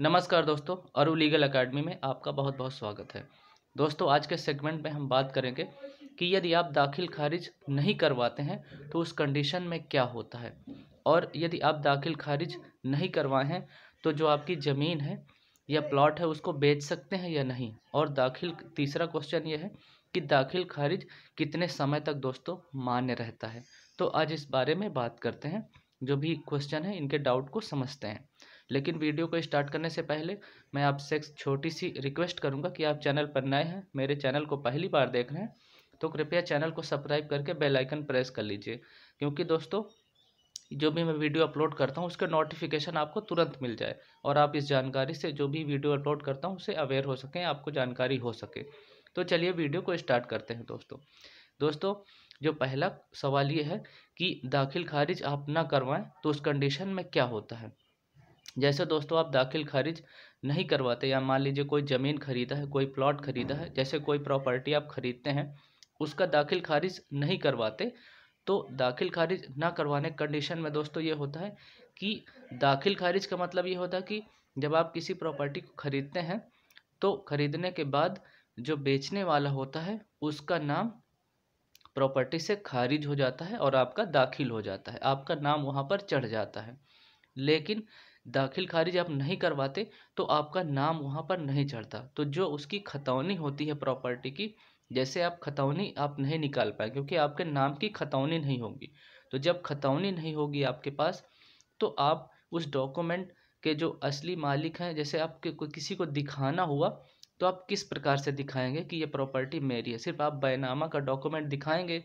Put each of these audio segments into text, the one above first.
नमस्कार दोस्तों अरु लीगल अकेडमी में आपका बहुत बहुत स्वागत है दोस्तों आज के सेगमेंट में हम बात करेंगे कि यदि आप दाखिल खारिज नहीं करवाते हैं तो उस कंडीशन में क्या होता है और यदि आप दाखिल खारिज नहीं करवाए हैं तो जो आपकी ज़मीन है या प्लॉट है उसको बेच सकते हैं या नहीं और दाखिल तीसरा क्वेश्चन ये है कि दाखिल खारिज कितने समय तक दोस्तों मान्य रहता है तो आज इस बारे में बात करते हैं जो भी क्वेश्चन है इनके डाउट को समझते हैं लेकिन वीडियो को स्टार्ट करने से पहले मैं आपसे एक छोटी सी रिक्वेस्ट करूँगा कि आप चैनल पर नए हैं मेरे चैनल को पहली बार देख रहे हैं तो कृपया चैनल को सब्सक्राइब करके बेल आइकन प्रेस कर लीजिए क्योंकि दोस्तों जो भी मैं वीडियो अपलोड करता हूँ उसका नोटिफिकेशन आपको तुरंत मिल जाए और आप इस जानकारी से जो भी वीडियो अपलोड करता हूँ उसे अवेयर हो सकें आपको जानकारी हो सके तो चलिए वीडियो को स्टार्ट करते हैं दोस्तों दोस्तों जो पहला सवाल ये है कि दाखिल खारिज आप ना करवाएं तो उस कंडीशन में क्या होता है जैसे दोस्तों आप दाखिल खारिज नहीं करवाते या मान लीजिए कोई ज़मीन खरीदा है कोई प्लॉट खरीदा है जैसे कोई प्रॉपर्टी आप खरीदते हैं उसका दाखिल खारिज नहीं करवाते तो दाखिल खारिज ना करवाने कंडीशन में दोस्तों ये होता है कि दाखिल खारिज का मतलब ये होता है कि जब आप किसी प्रॉपर्टी को खरीदते हैं तो खरीदने के बाद जो बेचने वाला होता है उसका नाम प्रॉपर्टी से खारिज हो जाता है और आपका दाखिल हो जाता है आपका नाम वहाँ पर चढ़ जाता है लेकिन दाखिल खारिज आप नहीं करवाते तो आपका नाम वहाँ पर नहीं चढ़ता तो जो उसकी खतौनी होती है प्रॉपर्टी की जैसे आप खतौनी आप नहीं निकाल पाए क्योंकि आपके नाम की खतौनी नहीं होगी तो जब खतौनी नहीं होगी आपके पास तो आप उस डॉक्यूमेंट के जो असली मालिक हैं जैसे आपके किसी को दिखाना हुआ तो आप किस प्रकार से दिखाएंगे कि ये प्रॉपर्टी मेरी है सिर्फ आप बैनामा का डॉक्यूमेंट दिखाएंगे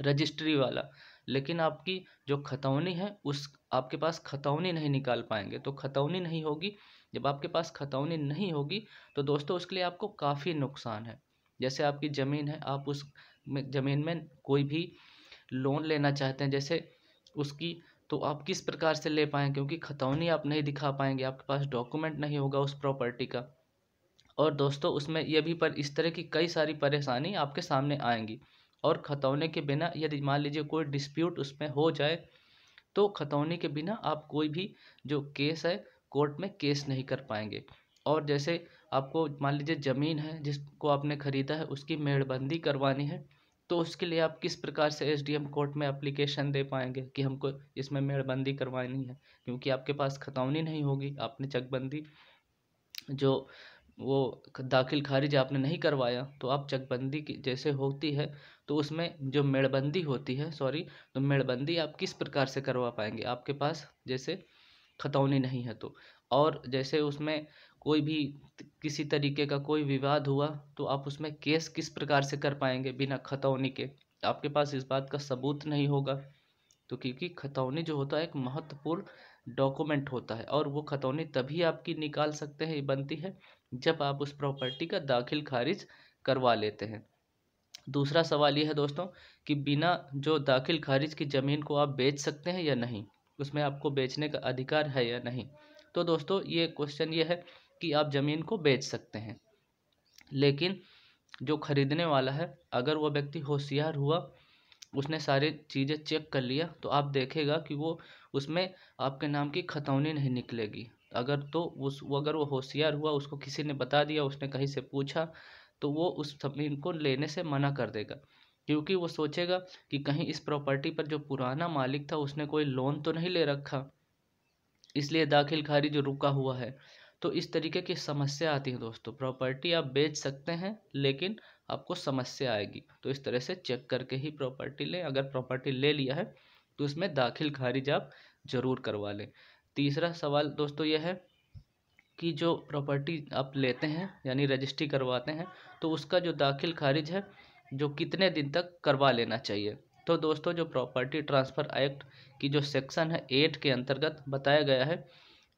रजिस्ट्री वाला लेकिन आपकी जो खतौनी है उस आपके पास खतौनी नहीं निकाल पाएंगे तो खतौनी नहीं होगी जब आपके पास खतौनी नहीं होगी तो दोस्तों उसके लिए आपको काफ़ी नुकसान है जैसे आपकी ज़मीन है आप उस ज़मीन में कोई भी लोन लेना चाहते हैं जैसे उसकी तो आप किस प्रकार से ले पाएँ क्योंकि खतौनी आप नहीं दिखा पाएंगे आपके पास डॉक्यूमेंट नहीं होगा उस प्रॉपर्टी का और दोस्तों उसमें यह भी पर इस तरह की कई सारी परेशानी आपके सामने आएंगी और खतौने के बिना यदि मान लीजिए कोई डिस्प्यूट उसमें हो जाए तो खतौने के बिना आप कोई भी जो केस है कोर्ट में केस नहीं कर पाएंगे और जैसे आपको मान लीजिए ज़मीन है जिसको आपने ख़रीदा है उसकी मेड़बंदी करवानी है तो उसके लिए आप किस प्रकार से एसडीएम कोर्ट में अप्लीकेशन दे पाएंगे कि हमको इसमें मेड़बंदी करवानी है क्योंकि आपके पास खतौनी नहीं होगी आपने चकबंदी जो वो दाखिल ख़ारिज आपने नहीं करवाया तो आप चकबंदी की जैसे होती है तो उसमें जो मेड़बंदी होती है सॉरी तो मेड़बंदी आप किस प्रकार से करवा पाएंगे आपके पास जैसे खतौनी नहीं है तो और जैसे उसमें कोई भी किसी तरीके का कोई विवाद हुआ तो आप उसमें केस किस प्रकार से कर पाएंगे बिना खतौनी के आपके पास इस बात का सबूत नहीं होगा तो क्योंकि खतौनी जो होता है एक महत्वपूर्ण डॉक्यूमेंट होता है और वो खतौनी तभी आपकी निकाल सकते हैं बनती है जब आप उस प्रॉपर्टी का दाखिल खारिज करवा लेते हैं दूसरा सवाल यह है दोस्तों कि बिना जो दाखिल खारिज की ज़मीन को आप बेच सकते हैं या नहीं उसमें आपको बेचने का अधिकार है या नहीं तो दोस्तों ये क्वेश्चन ये है कि आप ज़मीन को बेच सकते हैं लेकिन जो खरीदने वाला है अगर वो व्यक्ति होशियार हुआ उसने सारी चीज़ें चेक कर लिया तो आप देखेगा कि वो उसमें आपके नाम की खतौनी नहीं निकलेगी अगर तो उस वो अगर वो होशियार हुआ उसको किसी ने बता दिया उसने कहीं से पूछा तो वो उस ज़मीन को लेने से मना कर देगा क्योंकि वो सोचेगा कि कहीं इस प्रॉपर्टी पर जो पुराना मालिक था उसने कोई लोन तो नहीं ले रखा इसलिए दाखिल खारिज रुका हुआ है तो इस तरीके की समस्या आती है दोस्तों प्रॉपर्टी आप बेच सकते हैं लेकिन आपको समस्या आएगी तो इस तरह से चेक करके ही प्रॉपर्टी लें अगर प्रॉपर्टी ले लिया है तो उसमें दाखिल खारिज आप ज़रूर करवा लें तीसरा सवाल दोस्तों यह है कि जो प्रॉपर्टी आप लेते हैं यानी रजिस्ट्री करवाते हैं तो उसका जो दाखिल खारिज है जो कितने दिन तक करवा लेना चाहिए तो दोस्तों जो प्रॉपर्टी ट्रांसफ़र एक्ट की जो सेक्शन है एट के अंतर्गत बताया गया है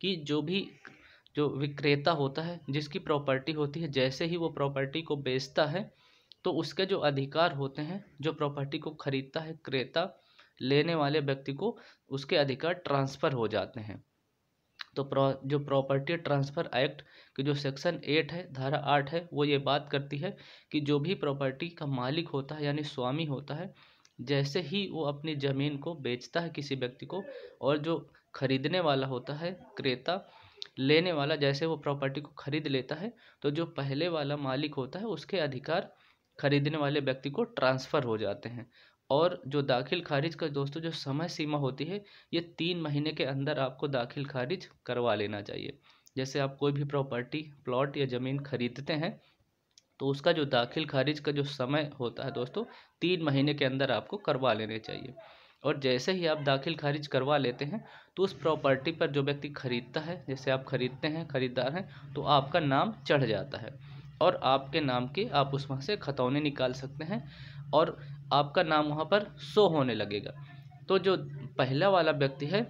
कि जो भी जो विक्रेता होता है जिसकी प्रॉपर्टी होती है जैसे ही वो प्रॉपर्टी को बेचता है तो उसके जो अधिकार होते हैं जो प्रॉपर्टी को खरीदता है क्रेता लेने वाले व्यक्ति को उसके अधिकार ट्रांसफ़र हो जाते हैं तो प्रो जो प्रॉपर्टी ट्रांसफ़र एक्ट की जो सेक्शन एट है धारा आठ है वो ये बात करती है कि जो भी प्रॉपर्टी का मालिक होता है यानी स्वामी होता है जैसे ही वो अपनी ज़मीन को बेचता है किसी व्यक्ति को और जो खरीदने वाला होता है क्रेता लेने वाला जैसे वो प्रॉपर्टी को खरीद लेता है तो जो पहले वाला मालिक होता है उसके अधिकार खरीदने वाले व्यक्ति को ट्रांसफ़र हो जाते हैं और जो दाखिल खारिज का दोस्तों जो समय सीमा होती है ये तीन महीने के अंदर आपको दाखिल खारिज करवा लेना चाहिए जैसे आप कोई भी प्रॉपर्टी प्लॉट या ज़मीन खरीदते हैं तो उसका जो दाखिल खारिज का जो समय होता है दोस्तों तीन महीने के अंदर आपको करवा लेने चाहिए और जैसे ही आप दाखिल खारिज करवा लेते हैं तो उस प्रॉपर्टी पर जो व्यक्ति खरीदता है जैसे आप खरीदते हैं खरीदार हैं तो आपका नाम चढ़ जाता है और आपके नाम के आप उस वहाँ से खतौने निकाल सकते हैं और आपका नाम वहाँ पर शो होने लगेगा तो जो पहला वाला व्यक्ति है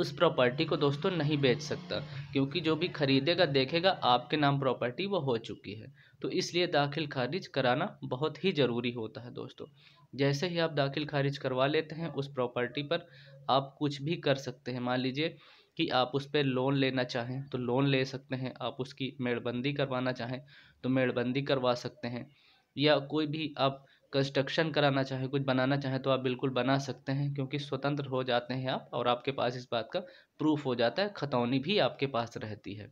उस प्रॉपर्टी को दोस्तों नहीं बेच सकता क्योंकि जो भी खरीदेगा देखेगा आपके नाम प्रॉपर्टी वो हो चुकी है तो इसलिए दाखिल खारिज कराना बहुत ही ज़रूरी होता है दोस्तों जैसे ही आप दाखिल खारिज करवा लेते हैं उस प्रॉपर्टी पर आप कुछ भी कर सकते हैं मान लीजिए कि आप उस पर लोन लेना चाहें तो लोन ले सकते हैं आप उसकी मेड़बंदी करवाना चाहें तो मेड़बंदी करवा सकते हैं या कोई भी आप कंस्ट्रक्शन कराना चाहें कुछ बनाना चाहें तो आप बिल्कुल बना सकते हैं क्योंकि स्वतंत्र हो जाते हैं आप और आपके पास इस बात का प्रूफ हो जाता है खतौनी भी आपके पास रहती है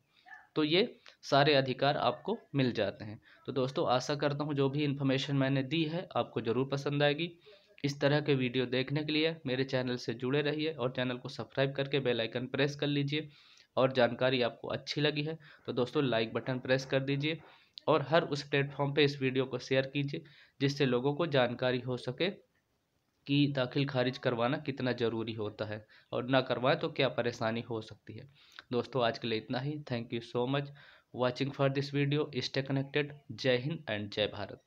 तो ये सारे अधिकार आपको मिल जाते हैं तो दोस्तों आशा करता हूँ जो भी इन्फॉर्मेशन मैंने दी है आपको ज़रूर पसंद आएगी इस तरह के वीडियो देखने के लिए मेरे चैनल से जुड़े रहिए और चैनल को सब्सक्राइब करके बेल आइकन प्रेस कर लीजिए और जानकारी आपको अच्छी लगी है तो दोस्तों लाइक बटन प्रेस कर दीजिए और हर उस प्लेटफॉर्म पे इस वीडियो को शेयर कीजिए जिससे लोगों को जानकारी हो सके कि दाखिल खारिज करवाना कितना ज़रूरी होता है और ना करवाएं तो क्या परेशानी हो सकती है दोस्तों आज के लिए इतना ही thank you so much watching for this video stay connected जय हिंद एंड जय भारत